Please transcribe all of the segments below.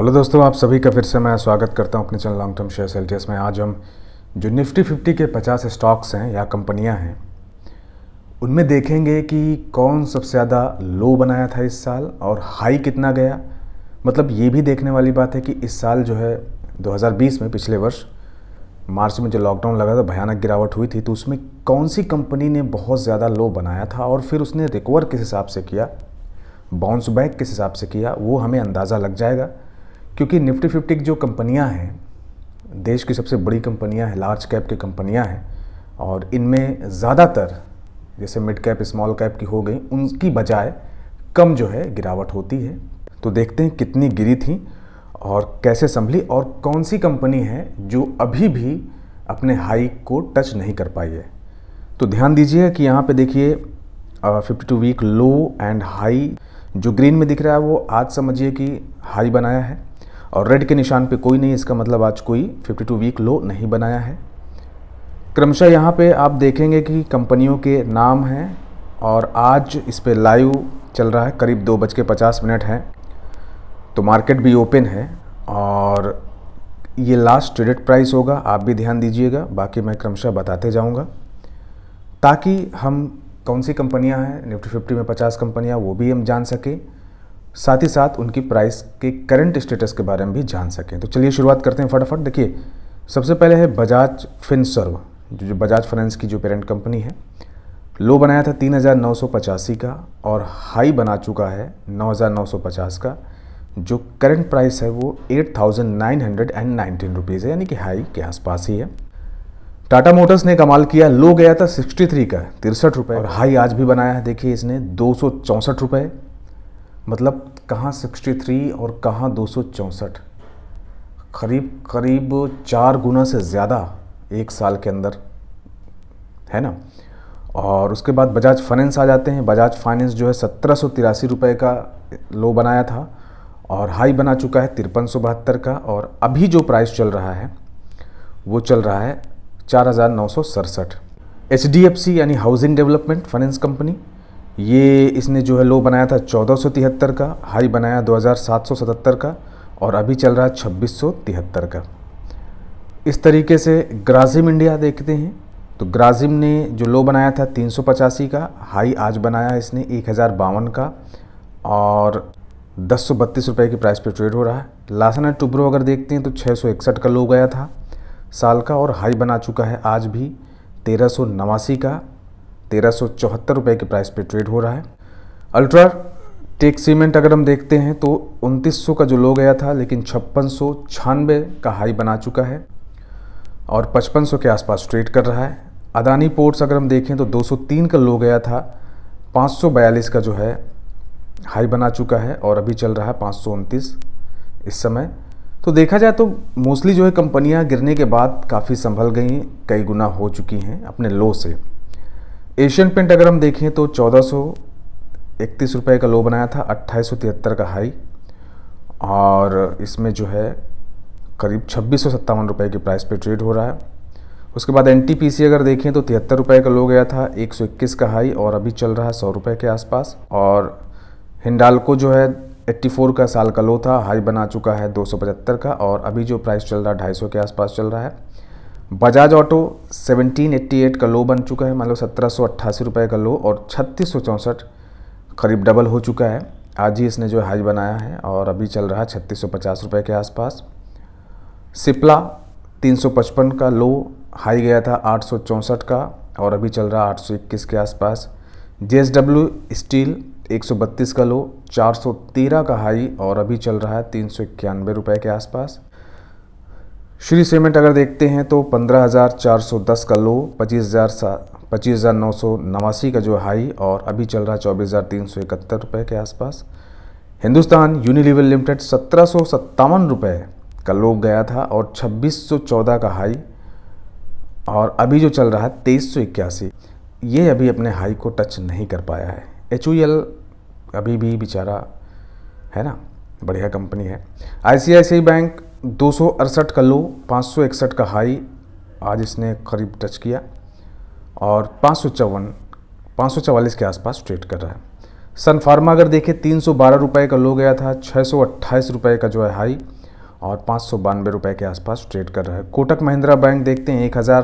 hello दोस्तों आप सभी का फिर से मैं स्वागत करता हूं अपने चैनल लॉन्ग टर्म शेयर सेल्टियस में आज हम जो निफ्टी फिफ्टी के पचास स्टॉक्स हैं या कंपनियां हैं उनमें देखेंगे कि कौन सबसे ज़्यादा लो बनाया था इस साल और हाई कितना गया मतलब ये भी देखने वाली बात है कि इस साल जो है 2020 में पिछले वर्ष मार्च में जो लॉकडाउन लगा था भयानक गिरावट हुई थी तो उसमें कौन सी कंपनी ने बहुत ज़्यादा लो बनाया था और फिर उसने रिकवर किस हिसाब से किया बाउंस बैक किस हिसाब से किया वो हमें अंदाज़ा लग जाएगा क्योंकि निफ्टी फिफ्टी की जो कंपनियां हैं देश की सबसे बड़ी कंपनियां हैं लार्ज कैप की कंपनियां हैं और इनमें ज़्यादातर जैसे मिड कैप स्मॉल कैप की हो गई उनकी बजाय कम जो है गिरावट होती है तो देखते हैं कितनी गिरी थी और कैसे संभली और कौन सी कंपनी है जो अभी भी अपने हाई को टच नहीं कर पाई है तो ध्यान दीजिए कि यहाँ पे देखिए fifty two week low and high जो ग्रीन में दिख रहा है वो आज समझिए कि हाई बनाया है और रेड के निशान पे कोई नहीं इसका मतलब आज कोई 52 वीक लो नहीं बनाया है क्रमशः यहाँ पे आप देखेंगे कि कंपनियों के नाम हैं और आज इस पर लाइव चल रहा है करीब दो बज के पचास मिनट हैं तो मार्केट भी ओपन है और ये लास्ट ट्रेडेड प्राइस होगा आप भी ध्यान दीजिएगा बाकी मैं क्रमशः बताते जाऊँगा ताकि हम कौन सी कंपनियाँ हैं निफ्टी फिफ्टी में पचास कंपनियाँ वो भी हम जान सकें साथ ही साथ उनकी प्राइस के करंट स्टेटस के बारे में भी जान सकें तो चलिए शुरुआत करते हैं फटाफट देखिए सबसे पहले है बजाज फिनसर्व जो जो बजाज फाइनेंस की जो पेरेंट कंपनी है लो बनाया था तीन हज़ार नौ सौ पचासी का और हाई बना चुका है नौ हज़ार नौ सौ पचास का जो करंट प्राइस है वो eight thousand nine hundred and nineteen rupees है यानी कि हाई के आसपास ही है टाटा मोटर्स ने कमाल किया लो गया था सिक्सटी थ्री का तिरसठ रुपये और हाई आज भी बनाया है देखिए इसने दो सौ चौंसठ रुपये मतलब कहाँ 63 और कहाँ दो करीब करीब चार गुना से ज़्यादा एक साल के अंदर है ना और उसके बाद बजाज फाइनेंस आ जाते हैं बजाज फाइनेंस जो है सत्रह सौ तिरासी रुपये का लो बनाया था और हाई बना चुका है तिरपन सौ बहत्तर का और अभी जो प्राइस चल रहा है वो चल रहा है चार हज़ार नौ सौ सड़सठ एच डी एफ सी यानी हाउसिंग डेवलपमेंट फाइनेंस कंपनी ये इसने जो है लो बनाया था चौदह का हाई बनाया 2777 का और अभी चल रहा है 2673 का इस तरीके से ग्राजिम इंडिया देखते हैं तो ग्राजिम ने जो लो बनाया था तीन का हाई आज बनाया इसने एक का और दस रुपये की प्राइस पे ट्रेड हो रहा है लासन एंड टुब्रो अगर देखते हैं तो इकसठ का लो गया था साल का और हाई बना चुका है आज भी तेरह का तेरह सौ चौहत्तर रुपये के प्राइस पे ट्रेड हो रहा है अल्ट्रा टेक सीमेंट अगर हम देखते हैं तो 2900 का जो लो गया था लेकिन छप्पन सौ छियानवे का हाई बना चुका है और 5500 के आसपास ट्रेड कर रहा है अदानी पोर्ट्स अगर हम देखें तो 203 का लो गया था 542 का जो है हाई बना चुका है और अभी चल रहा है पाँच इस समय तो देखा जाए तो मोस्टली जो है कंपनियां गिरने के बाद काफ़ी संभल गई कई गुना हो चुकी हैं अपने लो से एशियन पेंट अगर हम देखें तो चौदह सौ इकतीस रुपये का लो बनाया था अट्ठाईस सौ तिहत्तर का हाई और इसमें जो है करीब छब्बीस सौ सत्तावन रुपये की प्राइस पे ट्रेड हो रहा है उसके बाद एन अगर देखें तो तिहत्तर रुपये का लो गया था एक सौ इक्कीस का हाई और अभी चल रहा है सौ रुपये के आसपास और हिंडालको जो है 84 का साल का लो था हाई बना चुका है दो का और अभी जो प्राइस चल रहा है ढाई के आसपास चल रहा है बजाज ऑटो 1788 का लो बन चुका है मान लो सत्रह रुपए का लो और छत्तीस करीब डबल हो चुका है आज ही इसने जो हाई बनाया है और अभी चल रहा है छत्तीस रुपए के आसपास सिप्ला 355 का लो हाई गया था आठ का और अभी चल रहा 821 के आसपास जे स्टील 132 का लो 413 का हाई और अभी चल रहा है तीन सौ के आसपास श्री सीमेंट अगर देखते हैं तो 15,410 का लो पच्चीस हज़ार का जो हाई और अभी चल रहा है चौबीस हज़ार के आसपास हिंदुस्तान यूनिलीवर लिमिटेड सत्रह सौ का लो गया था और 2614 का हाई और अभी जो चल रहा है तेईस ये अभी अपने हाई को टच नहीं कर पाया है एच अभी भी बेचारा है ना बढ़िया कंपनी है आई बैंक दो सौ अड़सठ का लो पाँच सौ इकसठ का हाई आज इसने करीब टच किया और पाँच सौ चौवन पाँच सौ चवालीस के आसपास ट्रेड कर रहा है सन फार्मा अगर देखें तीन सौ बारह रुपये का लो गया था छः सौ अट्ठाईस रुपये का जो है हाई और पाँच सौ बानवे के आसपास ट्रेड कर रहा है कोटक महिंद्रा बैंक देखते हैं एक हज़ार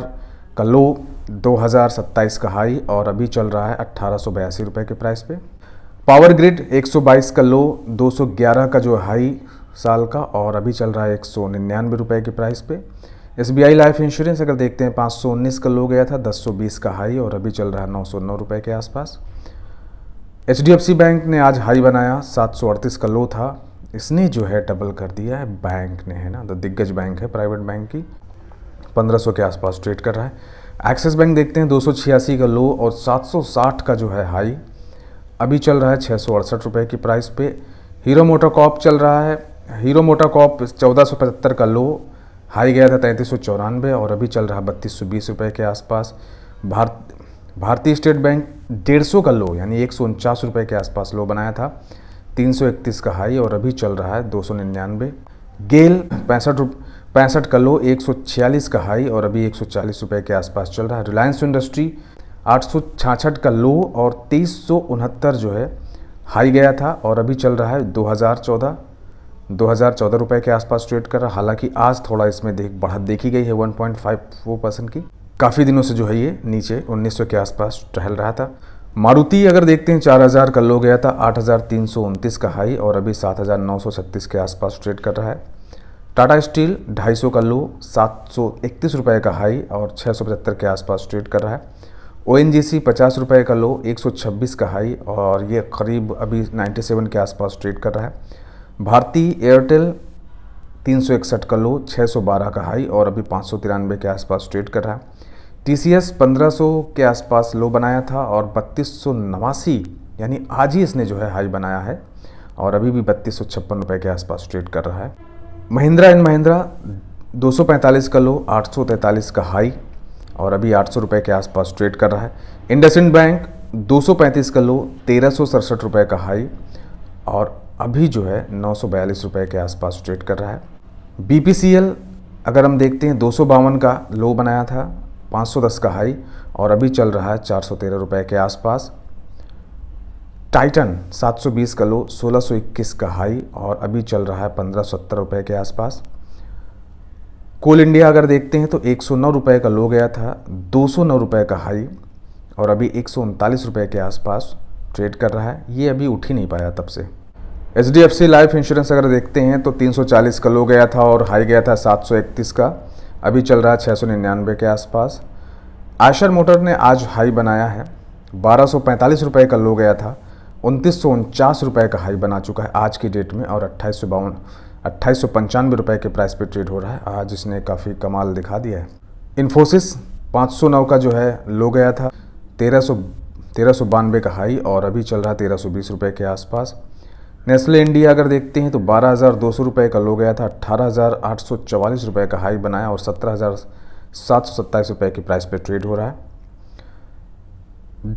का लो दो हज़ार सत्ताईस का हाई और अभी चल रहा है अट्ठारह सौ बयासी रुपये के प्राइस पे पावर ग्रिड 122 का लो 211 का जो हाई साल का और अभी चल रहा है एक सौ निन्यानवे रुपये के प्राइस पे S B I life insurance अगर देखते हैं पाँच सौ उन्नीस का लो गया था दस सौ बीस का हाई और अभी चल रहा है नौ सौ नौ रुपये के आसपास H D F C bank ने आज हाई बनाया सात सौ अड़तीस का लो था इसने जो है डबल कर दिया है बैंक ने है ना तो दिग्गज बैंक है प्राइवेट बैंक की पंद्रह सौ के आसपास ट्रेड कर रहा है एक्सिस बैंक देखते हैं दो सौ छियासी का लो और सात सौ साठ का जो है हाई अभी चल रहा है छः सौ अड़सठ रुपये की प्राइस पे हीरो मोटोकॉप चल रहा है हीरो मोटा कॉप चौदह का लो हाई गया था तैंतीस सौ चौरानवे और अभी चल रहा बत्तीस सौ बीस रुपये के आसपास भारत भारतीय स्टेट बैंक डेढ़ सौ का लो यानी एक सौ उनचास रुपये के आसपास लो बनाया था तीन सौ इकतीस का हाई और अभी चल रहा है दो सौ निन्यानवे गेल पैंसठ पैंसठ का लो एक सौ छियालीस का हाई और अभी एक सौ चालीस रुपये के आसपास चल रहा है रिलायंस इंडस्ट्री आठ सौ छाछठ का लो और तेईस सौ उनहत्तर जो है हाई गया था और अभी चल रहा है दो हज़ार चौदह दो हज़ार रुपये के आसपास ट्रेड कर रहा हालांकि आज थोड़ा इसमें देख बढ़त देखी गई है 1.54 परसेंट की काफ़ी दिनों से जो है ये नीचे 1900 के आसपास टहल रहा था मारुति अगर देखते हैं 4000 का लो गया था आठ का हाई और अभी सात के आसपास ट्रेड कर रहा है टाटा स्टील 250 का लो सात रुपए का हाई और छः के आसपास ट्रेड कर रहा है ओ एन जी सी पचास रुपये का लो छब्बीस का हाई और ये करीब अभी सेवन के आसपास ट्रेड कर रहा है भारती एयरटेल तीन सौ इकसठ का लो छः सौ बारह का हाई और अभी पाँच सौ के आसपास ट्रेड कर रहा है टी सी एस पंद्रह सौ के आसपास लो बनाया था और बत्तीस सौ नवासी यानी आज ही इसने जो है हाई बनाया है और अभी भी बत्तीस सौ छप्पन रुपये के आसपास ट्रेड कर रहा है महिंद्रा एंड महिंद्रा 245 का लो 843 का हाई और अभी आठ सौ रुपये के आसपास ट्रेड कर रहा है इंडसइंड बैंक 235 का लो तेरह सौ सड़सठ रुपये का हाई और अभी जो है नौ रुपए के आसपास ट्रेड कर रहा है बी अगर हम देखते हैं दो का लो बनाया था 510 का हाई और अभी चल रहा है चार रुपए के आसपास टाइटन 720 का लो 1621 का हाई और अभी चल रहा है पंद्रह रुपए के आसपास कोल इंडिया अगर देखते हैं तो एक रुपए का लो गया था दो रुपए का हाई और अभी एक रुपए के आसपास ट्रेड कर रहा है ये अभी उठ ही नहीं पाया तब से H D F C life insurance अगर देखते हैं तो 340 का लो गया था और हाई गया था 731 का अभी चल रहा है छः के आसपास आयशर मोटर ने आज हाई बनाया है बारह रुपए का लो गया था उनतीस रुपए का हाई बना चुका है आज की डेट में और अट्ठाईस सौ बावन अट्ठाईस सौ पंचानवे रुपये के प्राइस पे ट्रेड हो रहा है आज इसने काफ़ी कमाल दिखा दिया है इन्फोसिस 509 का जो है लो गया था तेरह सौ तेरह सौ बानवे का हाई और अभी चल रहा है तेरह सौ बीस रुपये के आसपास नेस्ले इंडिया अगर देखते हैं तो बारह हज़ार दो सौ रुपये का लो गया था अट्ठारह हज़ार आठ सौ चवालीस रुपये का हाई बनाया और सत्रह हज़ार सात सौ सत्ताईस रुपये की प्राइस पे ट्रेड हो रहा है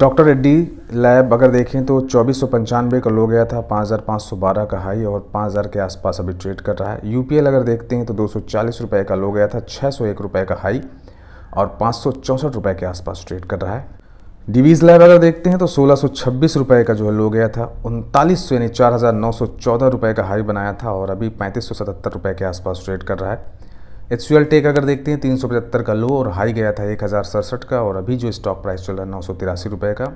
डॉक्टर रेड्डी लैब अगर देखें तो चौबीस सौ पंचानवे का लो गया था पाँच हज़ार पाँच सौ बारह का हाई और पाँच हज़ार के आसपास अभी ट्रेड कर रहा है यू अगर देखते हैं तो दो सौ चालीस रुपये का लो गया था छः सौ एक रुपये का हाई और पाँच सौ चौंसठ रुपये के आसपास ट्रेड कर रहा है डिवीज लाइव अगर देखते हैं तो सोलह रुपए का जो है लो गया था उनतालीस सौ यानी चार हज़ार नौ सौ चौदह रुपये का हाई बनाया था और अभी पैंतीस सौ सतहत्तर रुपये के आसपास ट्रेड कर रहा है एच टेक अगर देखते हैं तीन सौ पचहत्तर का लो और हाई गया था एक हज़ार सड़सठ का और अभी जो स्टॉक प्राइस चल रहा है नौ सौ तिरासी रुपये का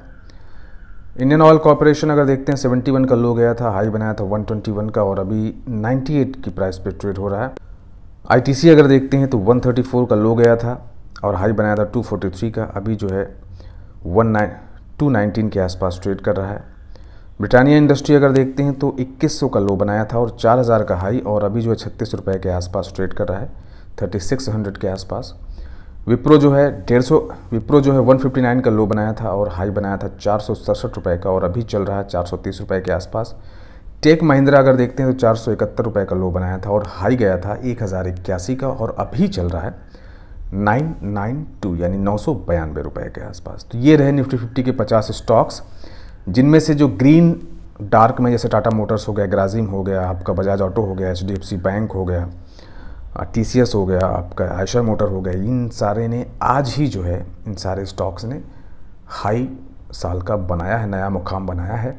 इंडियन ऑयल कॉरपोरेशन अगर देखते हैं सेवेंटी वन का लो गया था हाई बनाया था वन ट्वेंटी वन का और अभी नाइन्टी एट की प्राइस पर ट्रेड हो रहा है आई अगर देखते हैं तो वन थर्टी फोर का लो गया था और हाई बनाया था टू फोर्टी थ्री का अभी जो है वन नाइन टू नाइनटीन के आसपास ट्रेड कर रहा है ब्रिटानिया इंडस्ट्री अगर देखते हैं तो 2100 का लो बनाया था और 4000 का हाई और अभी जो है छत्तीस रुपये के आसपास ट्रेड कर रहा है 3600 के आसपास विप्रो जो है डेढ़ सौ विप्रो जो है 159 का लो बनाया था और हाई बनाया था चार सौ रुपये का और अभी चल रहा है चार सौ रुपये के आसपास टेक महिंद्रा अगर देखते हैं तो चार सौ इकहत्तर रुपये का लो बनाया था और हाई गया था एक हज़ार इक्यासी का और अभी चल रहा है नाइन नाइन टू यानी नौ सौ बयानवे रुपये के आसपास तो ये रहे निफ्टी फिफ्टी के पचास स्टॉक्स जिनमें से जो ग्रीन डार्क में जैसे टाटा मोटर्स हो गया ग्राजिम हो गया आपका बजाज ऑटो हो गया एच बैंक हो गया टी हो गया आपका आयशा मोटर हो गया इन सारे ने आज ही जो है इन सारे स्टॉक्स ने हाई साल का बनाया है नया मुकाम बनाया है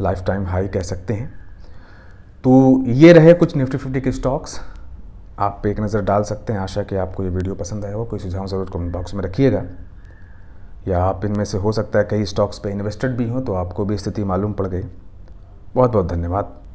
लाइफ टाइम हाई कह सकते हैं तो ये रहे कुछ निफ्टी फिफ्टी के स्टॉक्स आप पे एक नज़र डाल सकते हैं आशा कि आपको ये वीडियो पसंद आया हो कोई सुझाव ज़रूर कमेंट बॉक्स में रखिएगा या आप इनमें से हो सकता है कई स्टॉक्स पे इन्वेस्टेड भी हों तो आपको भी स्थिति मालूम पड़ गई बहुत बहुत धन्यवाद